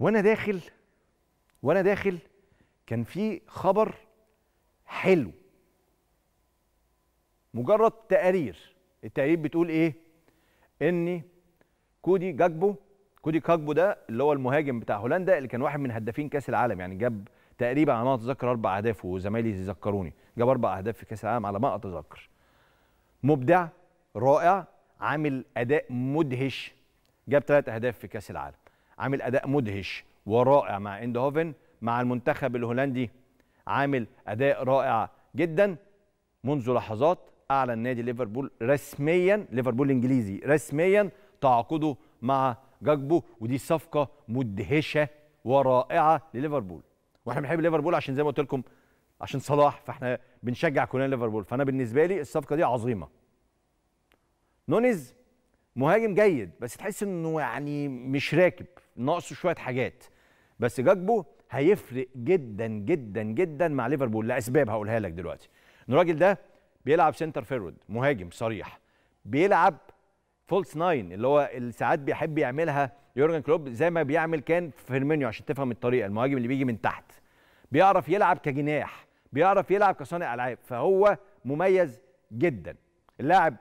وانا داخل وانا داخل كان في خبر حلو مجرد تقارير التقارير بتقول ايه ان كودي جاكبو كودي كاكبو ده اللي هو المهاجم بتاع هولندا اللي كان واحد من هدافين كاس العالم يعني جاب تقريبا على ما اتذكر اربع اهداف وزمايلي يذكروني جاب اربع اهداف في كاس العالم على ما اتذكر مبدع رائع عامل اداء مدهش جاب ثلاث اهداف في كاس العالم عامل اداء مدهش ورائع مع اندهوفن مع المنتخب الهولندي عامل اداء رائع جدا منذ لحظات اعلن نادي ليفربول رسميا ليفربول الانجليزي رسميا تعاقده مع جاكبو ودي صفقه مدهشه ورائعه لليفربول واحنا بنحب ليفربول عشان زي ما قلت لكم عشان صلاح فاحنا بنشجع كلنا ليفربول فانا بالنسبه لي الصفقه دي عظيمه نونيز مهاجم جيد بس تحس انه يعني مش راكب ناقصه شويه حاجات بس جاكبو هيفرق جدا جدا جدا مع ليفربول لاسباب هقولها لك دلوقتي ان الراجل ده بيلعب سنتر فيرود مهاجم صريح بيلعب فولس ناين اللي هو ساعات بيحب يعملها يورجن كلوب زي ما بيعمل كان فيرمينيو عشان تفهم الطريقه المهاجم اللي بيجي من تحت بيعرف يلعب كجناح بيعرف يلعب كصانع العاب فهو مميز جدا اللاعب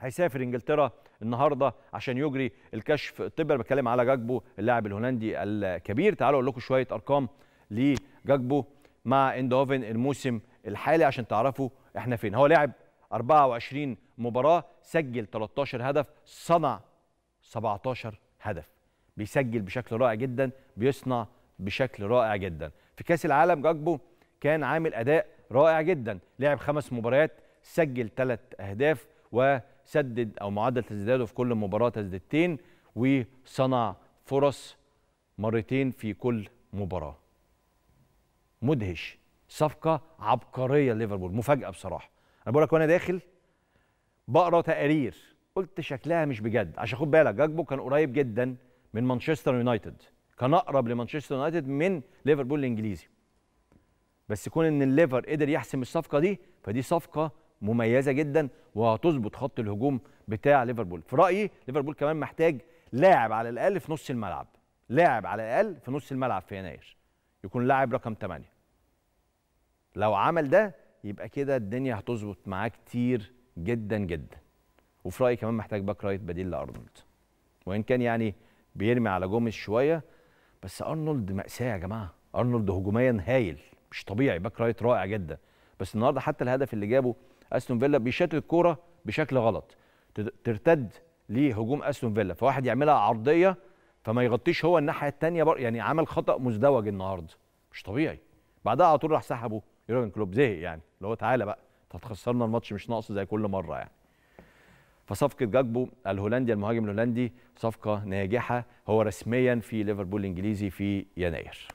هيسافر انجلترا النهارده عشان يجري الكشف الطبي انا بتكلم على جاكبو اللاعب الهولندي الكبير تعالوا اقول لكم شويه ارقام لجاكبو مع اندهوفن الموسم الحالي عشان تعرفوا احنا فين هو لعب 24 مباراه سجل 13 هدف صنع 17 هدف بيسجل بشكل رائع جدا بيصنع بشكل رائع جدا في كاس العالم جاكبو كان عامل اداء رائع جدا لعب خمس مباريات سجل ثلاث اهداف و سدد او معدل تسديداته في كل مباراه تسديدتين وصنع فرص مرتين في كل مباراه. مدهش صفقه عبقريه ليفربول مفاجاه بصراحه. انا بقول لك وانا داخل بقرا تقارير قلت شكلها مش بجد عشان خد بالك جاكبو كان قريب جدا من مانشستر يونايتد كان اقرب لمانشستر يونايتد من ليفربول الانجليزي. بس كون ان الليفر قدر يحسم الصفقه دي فدي صفقه مميزه جدا وهتظبط خط الهجوم بتاع ليفربول في رايي ليفربول كمان محتاج لاعب على الاقل في نص الملعب لاعب على الاقل في نص الملعب في يناير يكون لاعب رقم 8 لو عمل ده يبقى كده الدنيا هتظبط معاه كتير جدا جدا وفي رايي كمان محتاج باك رايت بديل لارنولد وان كان يعني بيرمي على جوميز شويه بس ارنولد ماساه يا جماعه ارنولد هجوميا هايل مش طبيعي باك رايت رائع جدا بس النهارده حتى الهدف اللي جابه استون فيلا بيشتت الكوره بشكل غلط ترتد لهجوم استون فيلا فواحد يعملها عرضيه فما يغطيش هو الناحيه الثانيه يعني عمل خطا مزدوج النهارده مش طبيعي بعدها على طول راح سحبه يورجن كلوب زهق يعني اللي هو تعالى بقى هتخسرنا الماتش مش ناقص زي كل مره يعني فصفقه جاكبو الهولندي المهاجم الهولندي صفقه ناجحه هو رسميا في ليفربول الانجليزي في يناير